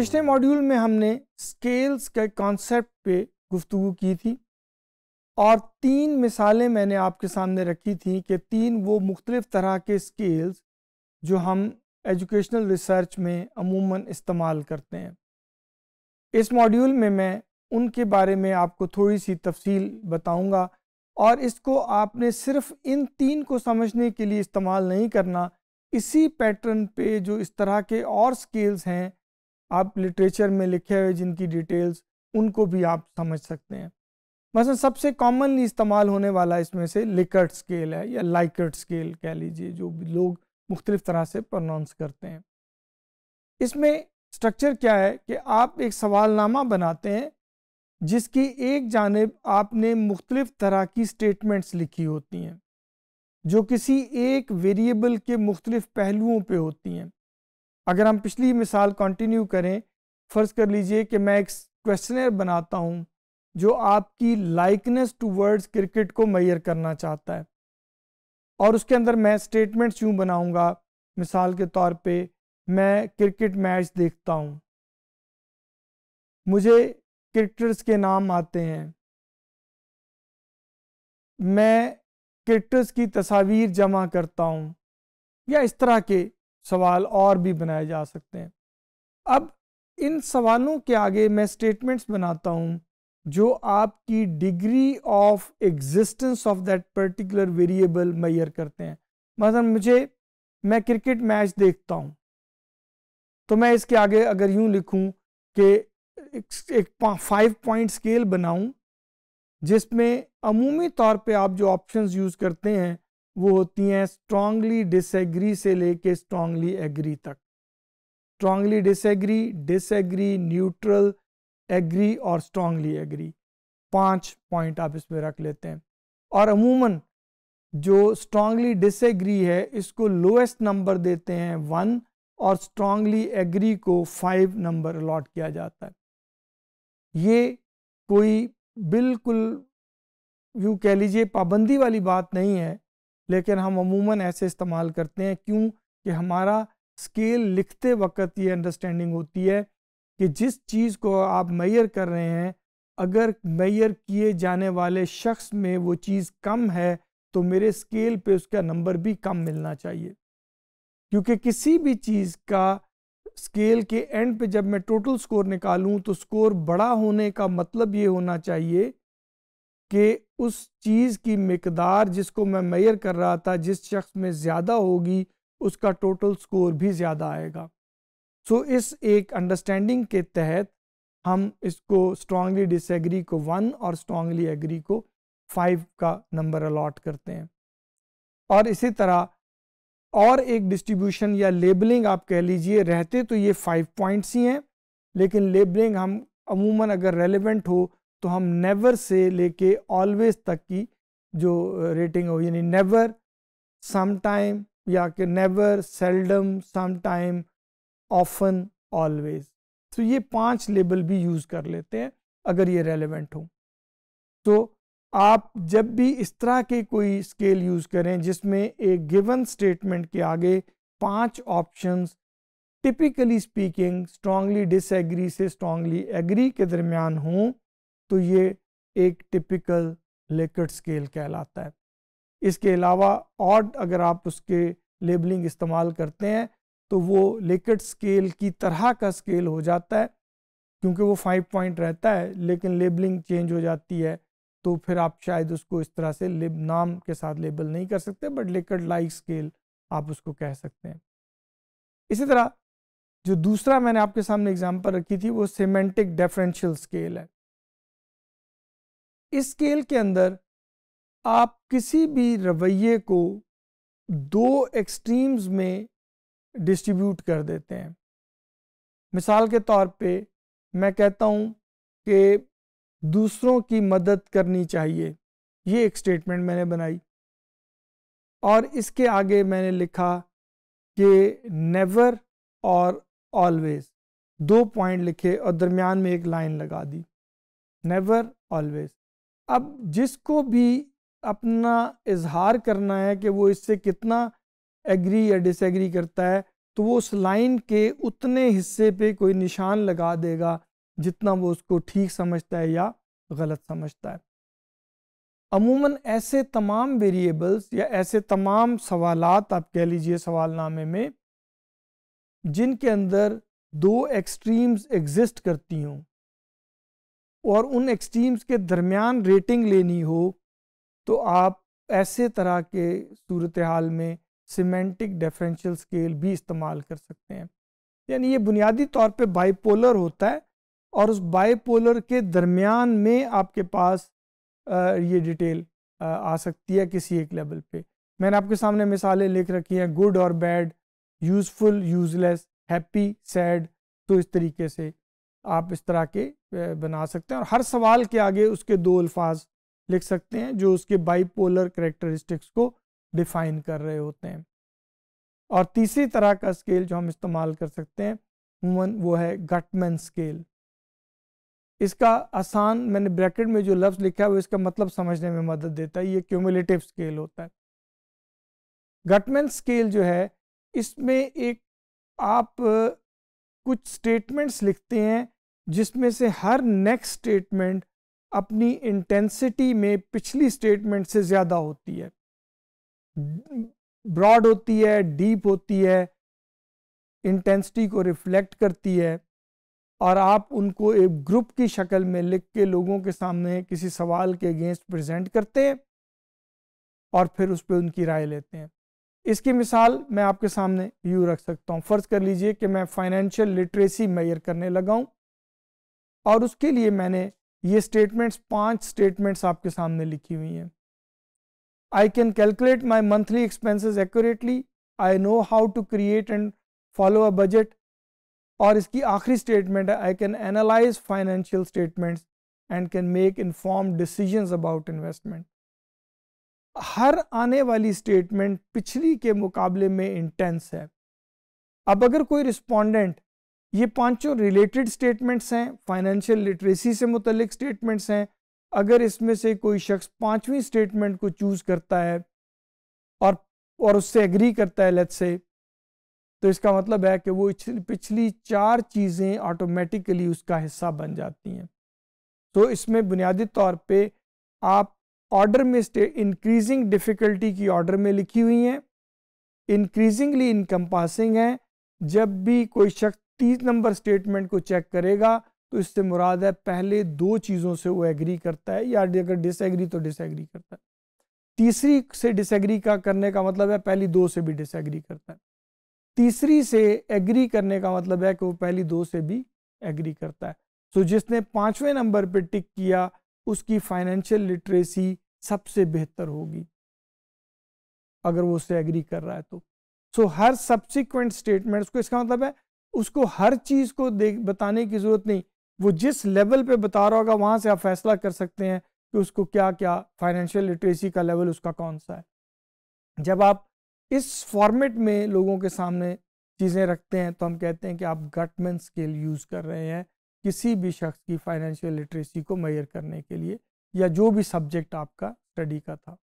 पिछले मॉड्यूल में हमने स्केल्स के कॉन्सेप्ट पे गुफ्तु की थी और तीन मिसालें मैंने आपके सामने रखी थी कि तीन वो मुख्तलिफ़ तरह के स्केल्स जो हम एजुकेशनल रिसर्च में अमूमन इस्तेमाल करते हैं इस मॉड्यूल में मैं उनके बारे में आपको थोड़ी सी तफसील बताऊंगा और इसको आपने सिर्फ इन तीन को समझने के लिए इस्तेमाल नहीं करना इसी पैटर्न पे जो इस तरह के और स्केल्स हैं आप लिटरेचर में लिखे हुए जिनकी डिटेल्स उनको भी आप समझ सकते हैं मसलन सबसे कॉमनली इस्तेमाल होने वाला इसमें से लिकर्ट स्केल है या लाइकर्ट स्केल कह लीजिए जो लोग मुख्तलिफ तरह से प्रोनाउंस करते हैं इसमें स्ट्रक्चर क्या है कि आप एक सवालनामा बनाते हैं जिसकी एक जानब आपने मुख्तलिफ तरह की स्टेटमेंट्स लिखी होती हैं जो किसी एक वेरिएबल के मुख्तलिफ पहलुओं पे होती हैं अगर हम पिछली मिसाल कंटिन्यू करें फ़र्ज़ कर लीजिए कि मैं एक क्वेश्चनर बनाता हूँ जो आपकी लाइकनेस टू वर्ड्स क्रिकेट को मैयर करना चाहता है और उसके अंदर मैं स्टेटमेंट्स यूँ बनाऊँगा मिसाल के तौर पे मैं क्रिकेट मैच देखता हूँ मुझे क्रिकेटर्स के नाम आते हैं मैं क्रिकेटर्स की तस्वीर जमा करता हूँ या इस तरह के सवाल और भी बनाए जा सकते हैं अब इन सवालों के आगे मैं स्टेटमेंट्स बनाता हूँ जो आपकी degree of existence of that particular variable measure करते हैं मतलब मुझे मैं क्रिकेट मैच देखता हूँ तो मैं इसके आगे अगर यूं लिखूं कि एक, एक फाइव पॉइंट स्केल बनाऊं जिसमें अमूमी तौर पे आप जो ऑप्शंस यूज़ करते हैं वो होती हैं स्ट्रांगली डिसएग्री से लेके स्ट्रांगली एग्री तक strongly disagree disagree neutral agree और स्ट्रांगली एग्री पांच पॉइंट आप इसमें रख लेते हैं और अमूमन जो स्ट्रांगली डिसएग्री है इसको लोएस्ट नंबर देते हैं वन और स्ट्रांगली एग्री को फाइव नंबर अलॉट किया जाता है ये कोई बिल्कुल यू कह लीजिए पाबंदी वाली बात नहीं है लेकिन हम अमूमन ऐसे इस्तेमाल करते हैं क्यों कि हमारा स्केल लिखते वक्त ये अंडरस्टैंडिंग होती है कि जिस चीज़ को आप मैयर कर रहे हैं अगर मैयर किए जाने वाले शख्स में वो चीज़ कम है तो मेरे स्केल पे उसका नंबर भी कम मिलना चाहिए क्योंकि किसी भी चीज़ का स्केल के एंड पे जब मैं टोटल स्कोर निकालूं तो स्कोर बड़ा होने का मतलब ये होना चाहिए कि उस चीज़ की मकदार जिसको मैं मैयर कर रहा था जिस शख्स में ज़्यादा होगी उसका टोटल स्कोर भी ज़्यादा आएगा सो so, इस एक अंडरस्टैंडिंग के तहत हम इसको स्ट्रांगली डिसएग्री को वन और स्ट्रांगली एग्री को फाइव का नंबर अलॉट करते हैं और इसी तरह और एक डिस्ट्रीब्यूशन या लेबलिंग आप कह लीजिए रहते तो ये फाइव पॉइंट्स ही हैं लेकिन लेबलिंग हम अमूमन अगर रेलिवेंट हो तो हम नेवर से लेके ऑलवेज तक की जो रेटिंग हो यानी नेवर समाइम या कि never seldom sometime often always तो ये पांच लेबल भी यूज़ कर लेते हैं अगर ये रेलेवेंट हो तो आप जब भी इस तरह के कोई स्केल यूज़ करें जिसमें एक गिवन स्टेटमेंट के आगे पांच options typically speaking strongly disagree से स्ट्रांगली एग्री के दरमियान हों तो ये एक टिपिकल लेकट स्केल कहलाता है इसके अलावा और अगर आप उसके लेबलिंग इस्तेमाल करते हैं तो वो लेकट स्केल की तरह का स्केल हो जाता है क्योंकि वो फाइव पॉइंट रहता है लेकिन लेबलिंग चेंज हो जाती है तो फिर आप शायद उसको इस तरह से लेब नाम के साथ लेबल नहीं कर सकते बट लेकट लाइक स्केल आप उसको कह सकते हैं इसी तरह जो दूसरा मैंने आपके सामने एग्जाम्पल रखी थी वो सीमेंटिक डेफरेंशियल स्केल है इस स्केल के अंदर आप किसी भी रवैये को दो एक्सट्रीम्स में डिस्ट्रीब्यूट कर देते हैं मिसाल के तौर पे मैं कहता हूँ कि दूसरों की मदद करनी चाहिए ये एक स्टेटमेंट मैंने बनाई और इसके आगे मैंने लिखा कि नेवर और ऑलवेज दो पॉइंट लिखे और दरमियान में एक लाइन लगा दी नेवर ऑलवेज अब जिसको भी अपना इजहार करना है कि वो इससे कितना एग्री या डिसएग्री करता है तो वो उस लाइन के उतने हिस्से पे कोई निशान लगा देगा जितना वो उसको ठीक समझता है या गलत समझता है अमूमन ऐसे तमाम वेरिएबल्स या ऐसे तमाम सवालात आप कह लीजिए सवालनामे में जिनके अंदर दो एक्सट्रीम्स एग्जिस्ट करती हूँ और उन एक्सट्रीम्स के दरमियान रेटिंग लेनी हो तो आप ऐसे तरह के सूरत हाल में सीमेंटिक डिफरेंशियल स्केल भी इस्तेमाल कर सकते हैं यानी ये बुनियादी तौर पे बाईपोलर होता है और उस बाइपोलर के दरमियान में आपके पास ये डिटेल आ सकती है किसी एक लेवल पे मैंने आपके सामने मिसालें लिख रखी हैं गुड और bad useful useless happy sad तो इस तरीके से आप इस तरह के बना सकते हैं और हर सवाल के आगे उसके दो अल्फाज लिख सकते हैं जो उसके बाईपोलर करेक्टरिस्टिक्स को डिफाइन कर रहे होते हैं और तीसरी तरह का स्केल जो हम इस्तेमाल कर सकते हैं वो है गटमैन स्केल इसका आसान मैंने ब्रैकेट में जो लफ्ज़ लिखा है वो इसका मतलब समझने में मदद देता है ये क्यूमुलेटिव स्केल होता है गटमैन स्केल जो है इसमें एक आप कुछ स्टेटमेंट्स लिखते हैं जिसमें से हर नेक्स्ट स्टेटमेंट अपनी इंटेंसिटी में पिछली स्टेटमेंट से ज़्यादा होती है ब्रॉड होती है डीप होती है इंटेंसिटी को रिफ्लेक्ट करती है और आप उनको एक ग्रुप की शक्ल में लिख के लोगों के सामने किसी सवाल के अगेंस्ट प्रेजेंट करते हैं और फिर उस पर उनकी राय लेते हैं इसकी मिसाल मैं आपके सामने यू रख सकता हूँ फ़र्ज़ कर लीजिए कि मैं फाइनेंशियल लिटरेसी मैयर करने लगा हूं और उसके लिए मैंने ये स्टेटमेंट्स पांच स्टेटमेंट्स आपके सामने लिखी हुई हैं I can calculate my monthly expenses accurately I know how to create and follow a budget और इसकी आखिरी स्टेटमेंट है I can analyse financial statements and can make inform decision about investment हर आने वाली स्टेटमेंट पिछली के मुकाबले में इंटेंस है अब अगर कोई रिस्पोंडेंट ये पांचों रिलेटेड स्टेटमेंट्स हैं फाइनेंशियल लिटरेसी से मुतलिक स्टेटमेंट्स हैं अगर इसमें से कोई शख्स पांचवी स्टेटमेंट को चूज़ करता है और और उससे एग्री करता है लेट्स से तो इसका मतलब है कि वो पिछली चार चीज़ें ऑटोमेटिकली उसका हिस्सा बन जाती हैं तो इसमें बुनियादी तौर पे आप ऑर्डर में इंक्रीजिंग डिफ़िकल्टी की ऑर्डर में लिखी हुई हैं इंक्रीजिंगली इनकम्पासिंग है जब भी कोई शख्स तीस नंबर स्टेटमेंट को चेक करेगा तो इससे मुराद है पहले दो चीज़ों से वो एग्री करता है या अगर डिसएग्री तो डिसएग्री करता है तीसरी से डिसएग्री का करने का मतलब है पहली दो से भी डिसएग्री करता है तीसरी से एग्री करने का मतलब है कि वो पहली दो से भी एग्री करता है सो तो so, जिसने पांचवें नंबर पर टिक किया उसकी फाइनेंशियल लिटरेसी सबसे बेहतर होगी अगर वो उससे एग्री कर रहा है तो सो so, हर सब्सिक्वेंट स्टेटमेंट उसको इसका मतलब है उसको हर चीज़ को देख बताने की ज़रूरत नहीं वो जिस लेवल पे बता रहा होगा वहां से आप फैसला कर सकते हैं कि उसको क्या क्या फाइनेंशियल लिटरेसी का लेवल उसका कौन सा है जब आप इस फॉर्मेट में लोगों के सामने चीज़ें रखते हैं तो हम कहते हैं कि आप गटमेंट स्केल यूज़ कर रहे हैं किसी भी शख्स की फाइनेंशियल लिटरेसी को मैयर करने के लिए या जो भी सब्जेक्ट आपका स्टडी का था